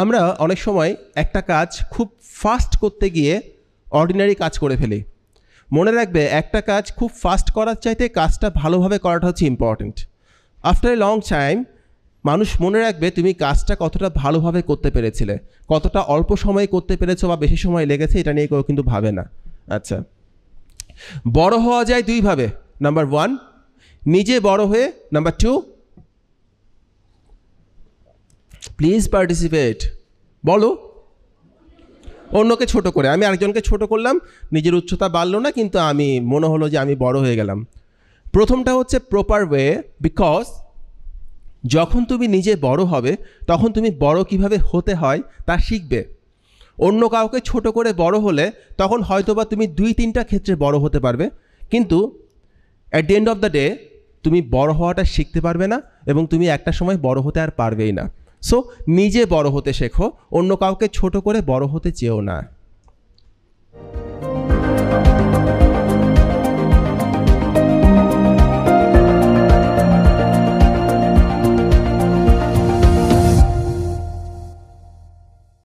আমরা অনেক সময় একটা কাজ খুব ফাস্ট করতে গিয়ে অর্ডিনারি কাজ করে ফেলি মনে রাখবে একটা কাজ খুব ফাস্ট করার চাইতে কাজটা ভালোভাবে করাটা হচ্ছে important after a long time মানুষ মনে রাখবে তুমি কাজটা কতটা ভালোভাবে করতে পেরেছিলে কতটা অল্প সময়ে করতে পেরেছো বা বেশি সময় লেগেছে এটা নিয়ে কেউ কিন্তু ভাবে না আচ্ছা বড় হওয়া যায় দুইভাবে নাম্বার ওয়ান নিজে বড় হয়ে নাম্বার টু প্লিজ পার্টিসিপেট বলো অন্যকে ছোট করে আমি আরেকজনকে ছোট করলাম নিজের উচ্চতা বাড়লো না কিন্তু আমি মনে হলো যে আমি বড় হয়ে গেলাম প্রথমটা হচ্ছে প্রপার ওয়ে বিকজ যখন তুমি নিজে বড় হবে তখন তুমি বড় কিভাবে হতে হয় তা শিখবে অন্য কাউকে ছোট করে বড় হলে তখন হয়তোবা তুমি দুই তিনটা ক্ষেত্রে বড় হতে পারবে কিন্তু at the end of the day তুমি বড় হওয়াটা শিখতে পারবে না এবং তুমি একটা সময় বড় হতে আর পারবেই না সো নিজে বড় হতে শেখো অন্য কাউকে ছোট করে বড় হতে চেয়েও না